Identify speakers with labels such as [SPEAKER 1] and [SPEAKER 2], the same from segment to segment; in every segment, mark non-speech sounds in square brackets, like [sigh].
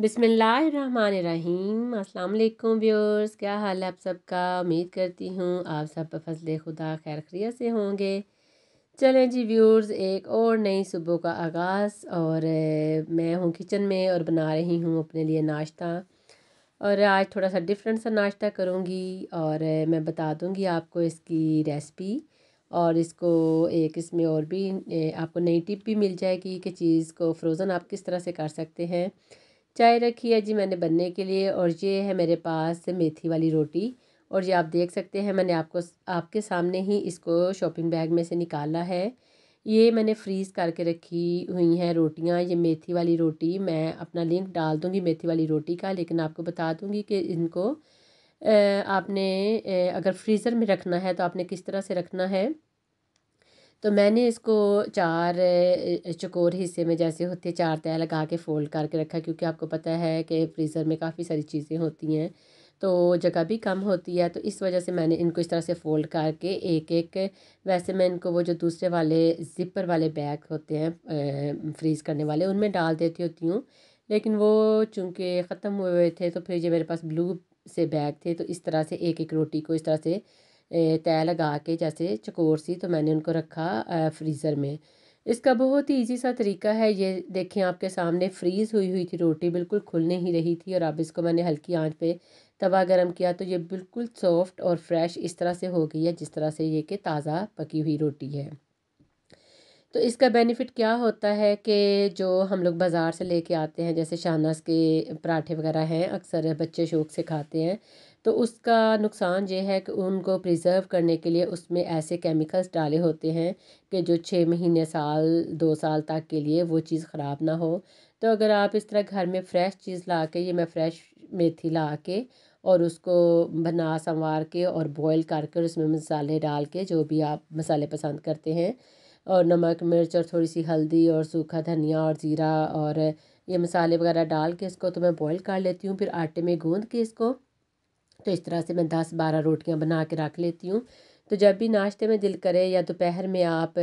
[SPEAKER 1] अस्सलाम वालेकुम व्यूअर्स क्या हाल है आप सबका उम्मीद करती हूँ आप सब फजल खुदा खैर खरिया से होंगे चलें जी व्यूअर्स एक और नई सुबह का आगाज़ और मैं हूँ किचन में और बना रही हूँ अपने लिए नाश्ता और आज थोड़ा सा डिफरेंट सा नाश्ता करूँगी और मैं बता दूँगी आपको इसकी रेसिपी और इसको एक इसमें और भी आपको नई टिप भी मिल जाएगी कि चीज़ को फ्रोज़न आप किस तरह से कर सकते हैं चाय रखी है जी मैंने बनने के लिए और ये है मेरे पास मेथी वाली रोटी और ये आप देख सकते हैं मैंने आपको आपके सामने ही इसको शॉपिंग बैग में से निकाला है ये मैंने फ्रीज़ करके रखी हुई हैं रोटियां ये मेथी वाली रोटी मैं अपना लिंक डाल दूँगी मेथी वाली रोटी का लेकिन आपको बता दूँगी कि इनको आपने अगर फ्रीज़र में रखना है तो आपने किस तरह से रखना है तो मैंने इसको चार चकोर हिस्से में जैसे होते हैं चार तय लगा के फ़ोल्ड करके रखा क्योंकि आपको पता है कि फ्रीज़र में काफ़ी सारी चीज़ें होती हैं तो जगह भी कम होती है तो इस वजह से मैंने इनको इस तरह से फ़ोल्ड करके एक एक वैसे मैं इनको वो जो दूसरे वाले ज़िपर वाले बैग होते हैं फ्रीज़ करने वाले उनमें डाल देती होती हूँ लेकिन वो चूँकि ख़त्म हुए हुए थे तो फिर जो मेरे पास ब्लू से बैग थे तो इस तरह से एक एक रोटी को इस तरह से तय लगा के जैसे चकोर सी तो मैंने उनको रखा फ्रीज़र में इसका बहुत ही ईजी सा तरीका है ये देखें आपके सामने फ्रीज़ हुई हुई थी रोटी बिल्कुल खुल नहीं रही थी और अब इसको मैंने हल्की आंच पे तवा गरम किया तो ये बिल्कुल सॉफ्ट और फ्रेश इस तरह से हो गई है जिस तरह से ये कि ताज़ा पकी हुई रोटी है तो इसका बेनिफिट क्या होता है कि जो हम लोग बाज़ार से लेके आते हैं जैसे शानस के पराठे वगैरह हैं अक्सर बच्चे शौक से खाते हैं तो उसका नुकसान ये है कि उनको प्रिज़र्व करने के लिए उसमें ऐसे केमिकल्स डाले होते हैं कि जो छः महीने साल दो साल तक के लिए वो चीज़ ख़राब ना हो तो अगर आप इस तरह घर में फ़्रेश चीज़ ला के ये मैं फ़्रेश मेथी ला के और उसको बना संवार के और बॉईल करके कर उसमें मसाले डाल के जो भी आप मसाले पसंद करते हैं और नमक मिर्च और थोड़ी सी हल्दी और सूखा धनिया और ज़ीरा और ये मसाले वगैरह डाल के इसको तो मैं बॉईल कर लेती हूँ फिर आटे में गूंद के इसको तो इस तरह से मैं दस बारह रोटियाँ बना के रख लेती हूँ तो जब भी नाश्ते में दिल करे या दोपहर में आप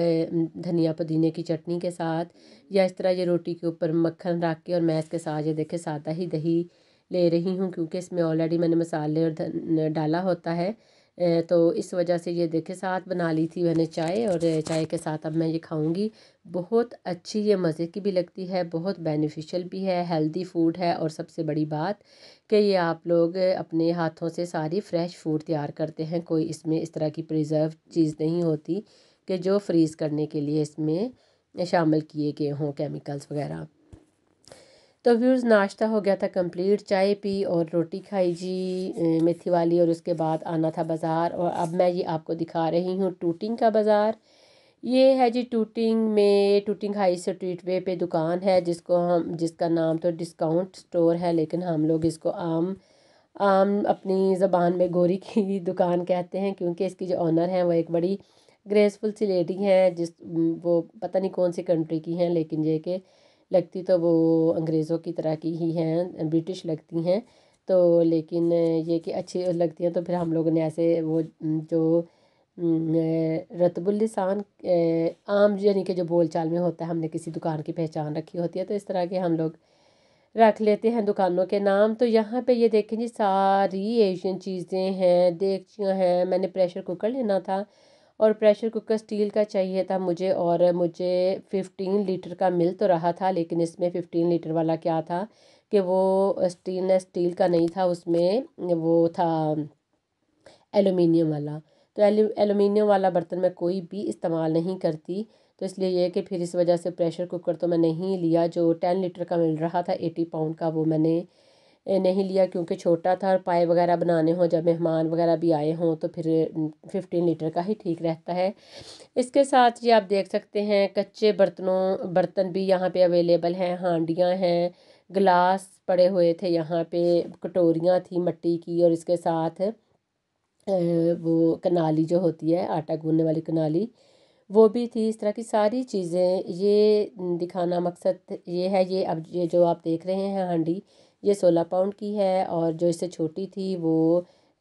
[SPEAKER 1] धनिया पुदीने की चटनी के साथ या इस तरह ये रोटी के ऊपर मक्खन रख के और मैं इसके साथ ये देखे सादा ही दही ले रही हूँ क्योंकि इसमें ऑलरेडी मैंने मसाले और डाला होता है तो इस वजह से ये देखे साथ बना ली थी मैंने चाय और चाय के साथ अब मैं ये खाऊंगी बहुत अच्छी ये मज़े की भी लगती है बहुत बेनिफिशियल भी है हेल्दी फूड है और सबसे बड़ी बात कि ये आप लोग अपने हाथों से सारी फ़्रेश फूड तैयार करते हैं कोई इसमें इस तरह की प्रिजर्व चीज़ नहीं होती कि जो फ्रीज़ करने के लिए इसमें शामिल किए गए हों केमिकल्स वगैरह तो व्यूज़ नाश्ता हो गया था कंप्लीट चाय पी और रोटी खाई जी मेथी वाली और उसके बाद आना था बाज़ार और अब मैं ये आपको दिखा रही हूँ टूटिंग का बाज़ार ये है जी टूटिंग में टूटिंग हाई स्ट्रीट वे पे दुकान है जिसको हम जिसका नाम तो डिस्काउंट स्टोर है लेकिन हम लोग इसको आम आम अपनी ज़बान में गोरी [laughs] की दुकान कहते हैं क्योंकि इसकी जो ऑनर हैं वो एक बड़ी ग्रेसफुल सी लेडी हैं जिस वो पता नहीं कौन सी कंट्री की हैं लेकिन ये कि लगती तो वो अंग्रेज़ों की तरह की ही हैं ब्रिटिश लगती हैं तो लेकिन ये कि अच्छी लगती हैं तो फिर हम लोगों ने ऐसे वो जो रतबुल्लिसान आम यानी कि जो बोलचाल में होता है हमने किसी दुकान की पहचान रखी होती है तो इस तरह के हम लोग रख लेते हैं दुकानों के नाम तो यहाँ पे ये देखें जी सारी एशियन चीज़ें हैं देगचियाँ हैं मैंने प्रेशर कुकर लेना था और प्रेशर कुकर स्टील का चाहिए था मुझे और मुझे फ़िफ्टीन लीटर का मिल तो रहा था लेकिन इसमें फ़िफ्टीन लीटर वाला क्या था कि वो स्टेनलेस स्टील का नहीं था उसमें वो था एलुमिनियम वाला तो एलुमिनियम वाला बर्तन मैं कोई भी इस्तेमाल नहीं करती तो इसलिए यह कि फिर इस वजह से प्रेशर कुकर तो मैं नहीं लिया जो टेन लीटर का मिल रहा था एटी पाउंड का वो मैंने नहीं लिया क्योंकि छोटा था और पाए वगैरह बनाने हों जब मेहमान वगैरह भी आए हों तो फिर फिफ्टीन लीटर का ही ठीक रहता है इसके साथ ये आप देख सकते हैं कच्चे बर्तनों बर्तन भी यहाँ पे अवेलेबल हैं हांडियाँ हैं गिलास पड़े हुए थे यहाँ पे कटोरियाँ थी मट्टी की और इसके साथ वो कनाली जो होती है आटा गूनने वाली कनाली वो भी थी इस तरह की सारी चीज़ें ये दिखाना मकसद ये है ये अब ये जो आप देख रहे हैं हांडी ये सोलह पाउंड की है और जो इससे छोटी थी वो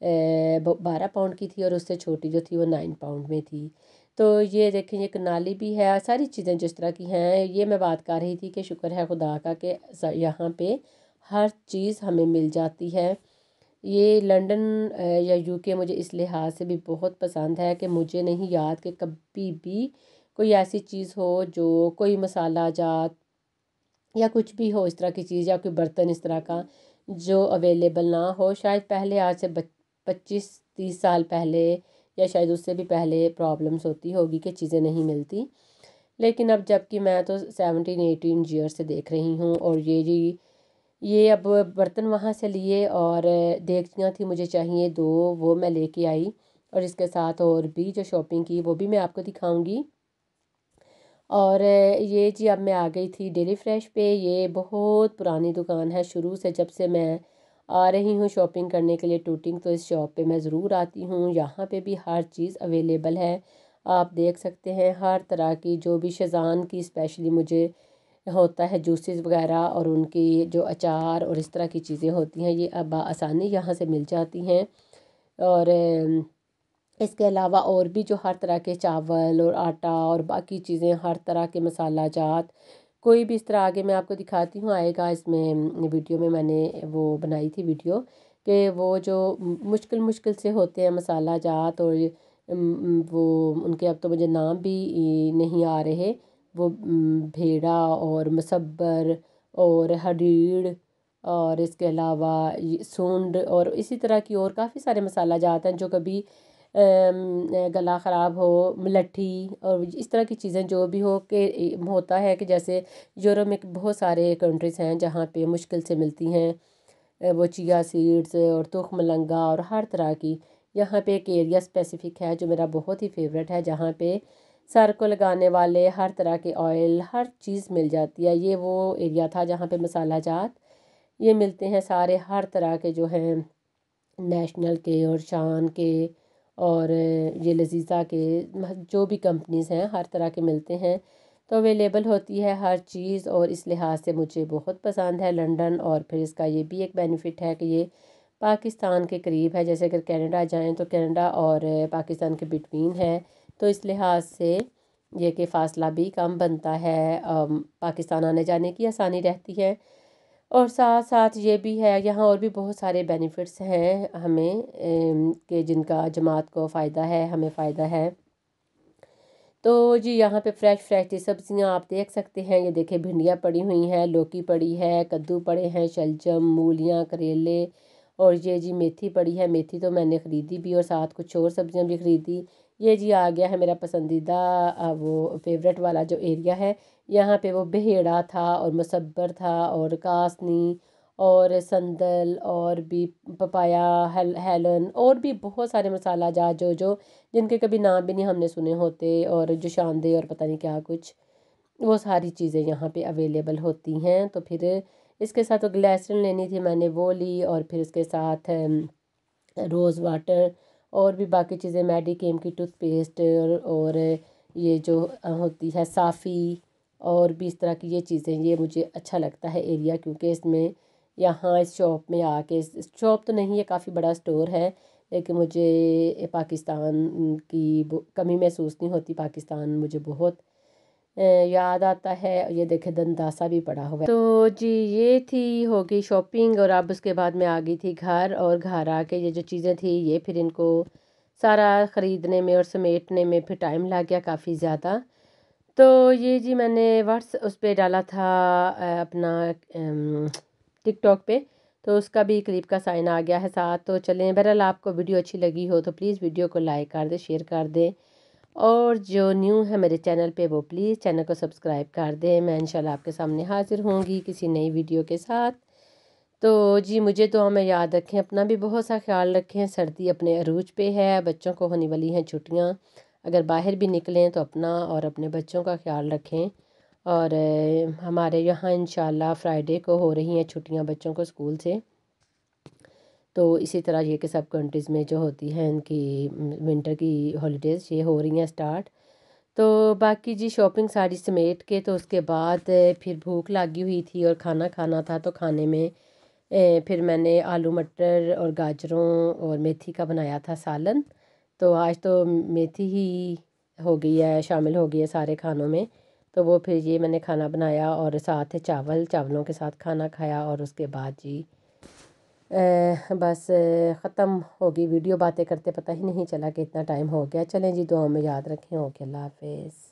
[SPEAKER 1] बारह पाउंड की थी और उससे छोटी जो थी वो नाइन पाउंड में थी तो ये देखें ये कनाली भी है सारी चीज़ें जिस तरह की हैं ये मैं बात कर रही थी कि शुक्र है खुदा का कि यहाँ पे हर चीज़ हमें मिल जाती है ये लंदन या यूके मुझे इस लिहाज से भी बहुत पसंद है कि मुझे नहीं याद कि कभी भी कोई ऐसी चीज़ हो जो कोई मसाला जात या कुछ भी हो इस तरह की चीज़ या कोई बर्तन इस तरह का जो अवेलेबल ना हो शायद पहले आज से पच्चीस तीस साल पहले या शायद उससे भी पहले प्रॉब्लम्स होती होगी कि चीज़ें नहीं मिलती लेकिन अब जबकि मैं तो सेवनटीन एटीन जीयर से देख रही हूँ और ये जी ये अब बर्तन वहाँ से लिए और देखना थी मुझे चाहिए दो वो मैं लेके आई और इसके साथ और भी जो शॉपिंग की वो भी मैं आपको दिखाऊंगी और ये जी अब मैं आ गई थी डेली फ्रेश पे ये बहुत पुरानी दुकान है शुरू से जब से मैं आ रही हूँ शॉपिंग करने के लिए टूटिंग तो इस शॉप पे मैं ज़रूर आती हूँ यहाँ पे भी हर चीज़ अवेलेबल है आप देख सकते हैं हर तरह की जो भी शजान की स्पेशली मुझे होता है जूसेस वगैरह और उनकी जो अचार और इस तरह की चीज़ें होती हैं ये अब आसानी यहाँ से मिल जाती हैं और इसके अलावा और भी जो हर तरह के चावल और आटा और बाकी चीज़ें हर तरह के मसाला जात कोई भी इस तरह आगे मैं आपको दिखाती हूँ आएगा इसमें वीडियो में मैंने वो बनाई थी वीडियो कि वो जो मुश्किल मुश्किल से होते हैं मसाला जात और वो उनके अब तो मुझे नाम भी नहीं आ रहे वो भेड़ा और मसब्बर और हडीड़ और इसके अलावा सूंड और इसी तरह की और काफ़ी सारे मसाला जात हैं जो कभी गला ख़राब हो मलट्ठी और इस तरह की चीज़ें जो भी हो के होता है कि जैसे यूरोप में बहुत सारे कंट्रीज़ हैं जहाँ पे मुश्किल से मिलती हैं वो चिया सीड्स और तुख मलंगा और हर तरह की यहाँ पे एक एरिया स्पेसिफ़िक है जो मेरा बहुत ही फेवरेट है जहाँ पे सर को लगाने वाले हर तरह के ऑयल हर चीज़ मिल जाती है ये वो एरिया था जहाँ पे मसाला जात ये मिलते हैं सारे हर तरह के जो हैं नेशनल के और शान के और ये लजीज़ा के जो भी कंपनीज़ हैं हर तरह के मिलते हैं तो अवेलेबल होती है हर चीज़ और इस लिहाज से मुझे बहुत पसंद है लंदन और फिर इसका ये भी एक बेनिफिट है कि ये पाकिस्तान के करीब है जैसे अगर कनाडा जाएं तो कनाडा और पाकिस्तान के बिटवीन है तो इस लिहाज से ये कि फ़ासला भी कम बनता है पाकिस्तान आने जाने की आसानी रहती है और साथ साथ ये भी है यहाँ और भी बहुत सारे बेनिफिट्स हैं हमें के जिनका जमात को फ़ायदा है हमें फ़ायदा है तो जी यहाँ पे फ्रेश फ्रेश सब्जियाँ आप देख सकते हैं ये देखें भिंडियाँ पड़ी हुई हैं लौकी पड़ी है कद्दू पड़े हैं शलजम मूलियाँ करेले और ये जी मेथी पड़ी है मेथी तो मैंने ख़रीदी भी और साथ कुछ और सब्ज़ियाँ भी ख़रीदी ये जी आ गया है मेरा पसंदीदा वो फेवरेट वाला जो एरिया है यहाँ पे वो बहेड़ा था और मसब्बर था और कासनी और संदल और भी पपाया हेल हेलन और भी बहुत सारे मसाला जा जो जो जिनके कभी नाम भी नहीं हमने सुने होते और जो शानदे और पता नहीं क्या कुछ वो सारी चीज़ें यहाँ पे अवेलेबल होती हैं तो फिर इसके साथ तो ग्लैसरिन लेनी थी मैंने वो ली और फिर इसके साथ रोज़ वाटर और भी बाकी चीज़ें मेडिकेम की टूथपेस्ट और और ये जो होती है साफ़ी और भी इस तरह की ये चीज़ें ये मुझे अच्छा लगता है एरिया क्योंकि इसमें यहाँ इस शॉप में आके शॉप तो नहीं है काफ़ी बड़ा स्टोर है लेकिन मुझे पाकिस्तान की कमी महसूस नहीं होती पाकिस्तान मुझे बहुत याद आता है ये देखे दंदासा भी पड़ा हुआ है तो जी ये थी होगी शॉपिंग और अब उसके बाद में आ गई थी घर और घर आके ये जो चीज़ें थी ये फिर इनको सारा ख़रीदने में और समेटने में फिर टाइम लग गया काफ़ी ज़्यादा तो ये जी मैंने व्हाट्स उस पर डाला था अपना टिकटॉक पे तो उसका भी क्लिप का साइन आ गया है साथ तो चलें बहरहाल आपको वीडियो अच्छी लगी हो तो प्लीज़ वीडियो को लाइक कर दे शेयर कर दें और जो न्यू है मेरे चैनल पे वो प्लीज़ चैनल को सब्सक्राइब कर दें मैं इंशाल्लाह आपके सामने हाज़िर होंगी किसी नई वीडियो के साथ तो जी मुझे तो हमें याद रखें अपना भी बहुत सा ख्याल रखें सर्दी अपने अरूज पे है बच्चों को होने वाली हैं छुट्टियाँ अगर बाहर भी निकलें तो अपना और अपने बच्चों का ख्याल रखें और हमारे यहाँ इन फ्राइडे को हो रही हैं छुट्टियाँ बच्चों को स्कूल से तो इसी तरह ये कि सब कंट्रीज़ में जो होती हैं इनकी विंटर की हॉलीडेज़ ये हो रही हैं स्टार्ट तो बाकी जी शॉपिंग सारी समेट के तो उसके बाद फिर भूख लगी हुई थी और खाना खाना था तो खाने में फिर मैंने आलू मटर और गाजरों और मेथी का बनाया था सालन तो आज तो मेथी ही हो गई है शामिल हो गई है सारे खानों में तो वो फिर ये मैंने खाना बनाया और साथ चावल चावलों के साथ खाना खाया और उसके बाद जी बस ख़त्म हो गई वीडियो बातें करते पता ही नहीं चला कि इतना टाइम हो गया चलें जी दुआओं में याद रखें ओके अल्लाह हाफिज़